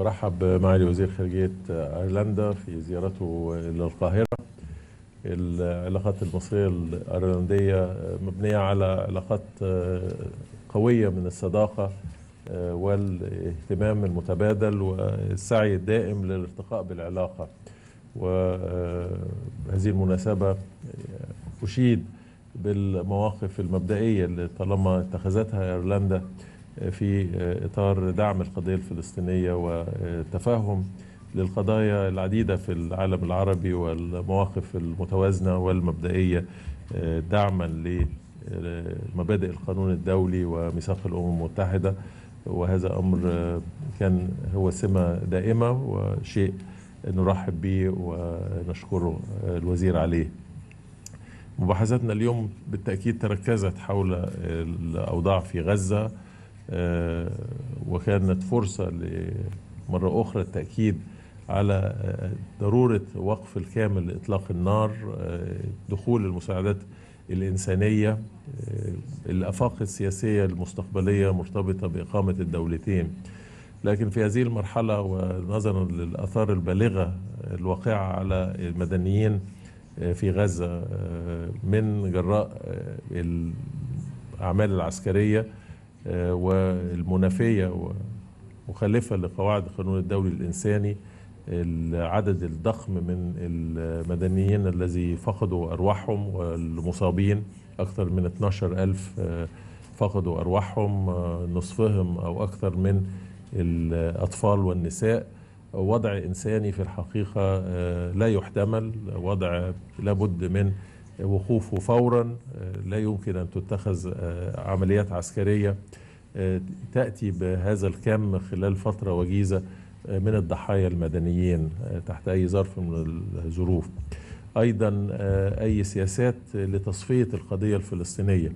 برحب بمعالي وزير خارجية أيرلندا في زيارته إلى القاهرة العلاقات المصرية الأيرلندية مبنية على علاقات آه، قوية من الصداقة آه، والاهتمام المتبادل والسعي الدائم للارتقاء بالعلاقة وهذه آه، المناسبة أشيد بالمواقف المبدئية اللي طالما اتخذتها أيرلندا في آه، اطار دعم القضيه الفلسطينيه وتفهم للقضايا العديده في العالم العربي والمواقف المتوازنه والمبدئيه آه، دعما لمبادئ القانون الدولي وميثاق الامم المتحده وهذا امر آه، كان هو سمه دائمه وشيء نرحب به ونشكره الوزير عليه. مباحثاتنا اليوم بالتاكيد تركزت حول الاوضاع في غزه آه، وكانت فرصة لمرة أخرى التأكيد على آه، ضرورة وقف الكامل لإطلاق النار آه، دخول المساعدات الإنسانية الآفاق السياسية المستقبلية مرتبطة بإقامة الدولتين لكن في هذه المرحلة ونظرا للأثار البالغة الواقعة على المدنيين في غزة من جراء الأعمال العسكرية آه، والمنافية ومخالفة لقواعد القانون الدولي الإنساني العدد الضخم من المدنيين الذي فقدوا أرواحهم والمصابين أكثر من 12 ألف آه، فقدوا أرواحهم آه، نصفهم أو أكثر من الأطفال والنساء وضع إنساني في الحقيقة لا يحتمل وضع لابد من وقوفه فورا آه، لا يمكن أن تتخذ آه، عمليات عسكرية آه، تأتي بهذا الكم خلال فترة وجيزة من الضحايا المدنيين تحت أي ظرف من الظروف أيضا أي سياسات لتصفية القضية الفلسطينية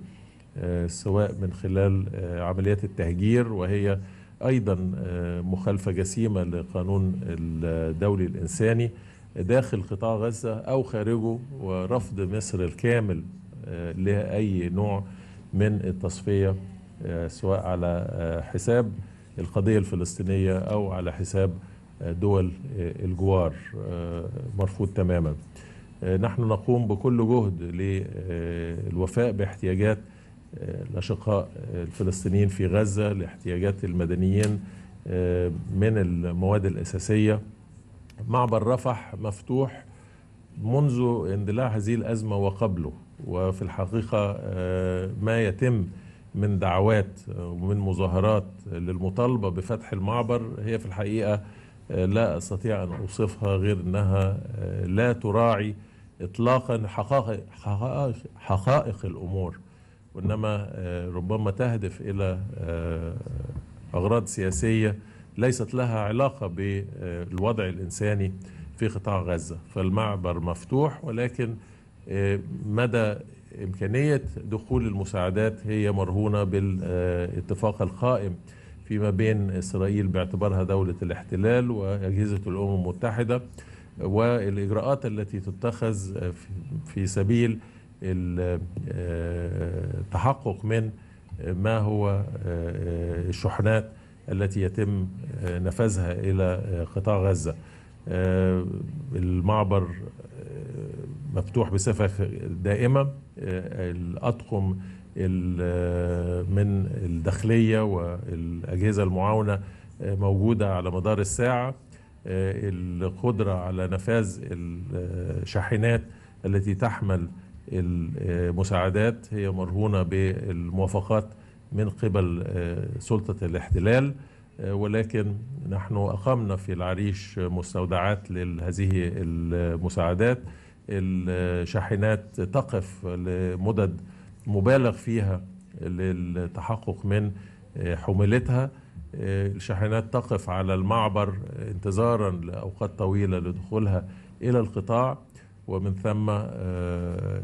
سواء من خلال عمليات التهجير وهي أيضا مخالفة جسيمة لقانون الدولي الإنساني داخل قطاع غزة أو خارجه ورفض مصر الكامل آه، لأي نوع من التصفية آه، سواء على آه، حساب القضية الفلسطينية أو على حساب دول الجوار مرفوض تماما نحن نقوم بكل جهد للوفاء باحتياجات الأشقاء الفلسطينيين في غزة لاحتياجات المدنيين من المواد الأساسية معبر رفح مفتوح منذ اندلاع هذه الأزمة وقبله وفي الحقيقة آه، ما يتم من دعوات آه، ومن مظاهرات للمطالبة بفتح المعبر هي في الحقيقة آه، لا أستطيع أن أوصفها غير أنها لا تراعي إطلاقا حقائق, حقائق, حقائق الأمور وإنما ربما تهدف إلى أغراض سياسية ليست لها علاقة بالوضع الإنساني في قطاع غزة فالمعبر مفتوح ولكن آه، مدى إمكانية دخول المساعدات هي مرهونة بالاتفاق القائم فيما بين إسرائيل باعتبارها دولة الاحتلال وأجهزة الأمم المتحدة والإجراءات التي تتخذ في سبيل التحقق آه، من ما هو آه، الشحنات التي يتم آه، نفذها إلى آه، قطاع غزة آه، المعبر مفتوح بصفة دائمة الأطقم من الداخلية والأجهزة المعاونة موجودة على مدار الساعة القدرة على نفاذ الشاحنات التي تحمل المساعدات هي مرهونة بالموافقات من قبل آه، سلطة الاحتلال آه، ولكن نحن أقمنا في العريش مستودعات لهذه المساعدات الشاحنات تقف لمدد مبالغ فيها للتحقق من آه، حملتها الشاحنات تقف على المعبر انتظارا لأوقات طويلة لدخولها إلى القطاع ومن ثم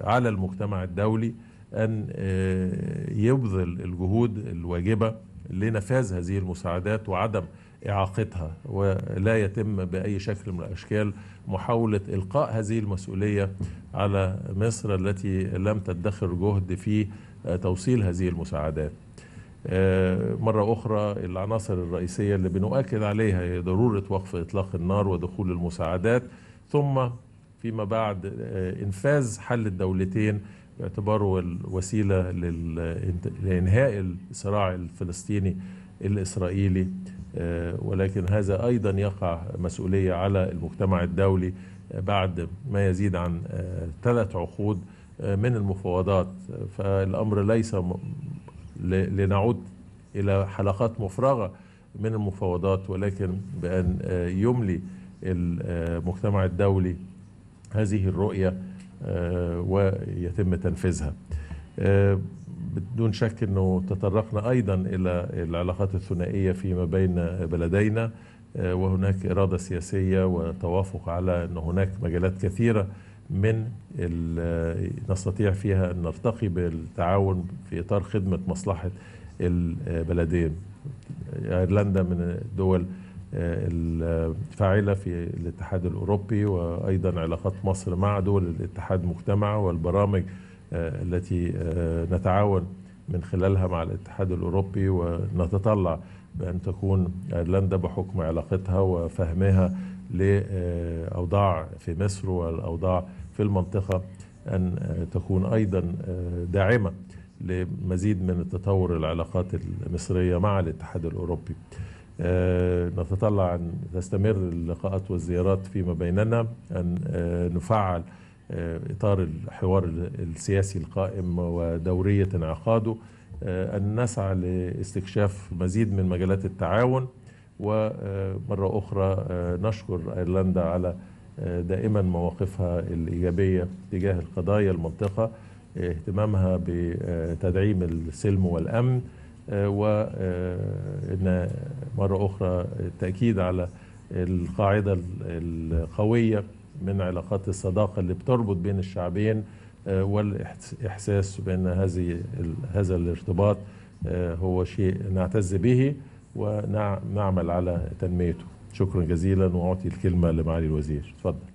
على المجتمع الدولي أن آه، يبذل الجهود الواجبة لنفاذ هذه المساعدات وعدم إعاقتها ولا يتم بأي شكل من الأشكال محاولة إلقاء هذه المسؤولية على مصر التي لم تدخر جهد في آه، توصيل هذه المساعدات آه، مرة أخرى العناصر الرئيسية اللي بنؤكد عليها هي ضرورة وقف إطلاق النار ودخول المساعدات ثم فيما بعد إنفاذ حل الدولتين باعتباره الوسيله لانهاء الصراع الفلسطيني الاسرائيلي آه، ولكن هذا ايضا يقع مسؤوليه على المجتمع الدولي آه، بعد ما يزيد عن آه، ثلاث عقود من المفاوضات فالامر ليس لنعود الى حلقات مفرغه من المفاوضات ولكن بان يملي المجتمع الدولي هذه الرؤيه آه، ويتم تنفيذها آه، بدون شك انه تطرقنا ايضا الى العلاقات الثنائيه فيما بين بلدينا آه، وهناك اراده سياسيه وتوافق على ان هناك مجالات كثيره من نستطيع فيها ان نرتقي بالتعاون في اطار خدمه مصلحه البلدين ايرلندا من الدول الفاعلة في الاتحاد الأوروبي وأيضا علاقات مصر مع دول الاتحاد مجتمعة والبرامج آه، التي آه، نتعاون من خلالها مع الاتحاد الأوروبي ونتطلع بأن تكون أيرلندا بحكم علاقتها وفهمها لأوضاع في مصر والأوضاع في المنطقة أن آه، تكون أيضا داعمة لمزيد من التطور العلاقات المصرية مع الاتحاد الأوروبي آه، نتطلع أن تستمر اللقاءات والزيارات فيما بيننا أن آه، نفعل آه، إطار الحوار السياسي القائم ودورية انعقاده أن نسعى لاستكشاف مزيد من مجالات التعاون ومرة أخرى نشكر أيرلندا على دائما مواقفها الإيجابية تجاه القضايا المنطقة اهتمامها بتدعيم السلم والأمن آه، وإن آه، مرة أخرى التأكيد على القاعدة القوية من علاقات الصداقة اللي بتربط بين الشعبين آه، والإحساس بأن هذه هذا الارتباط هو شيء نعتز به ونعمل على تنميته شكرا جزيلا وأعطي الكلمة لمعالي الوزير تفضل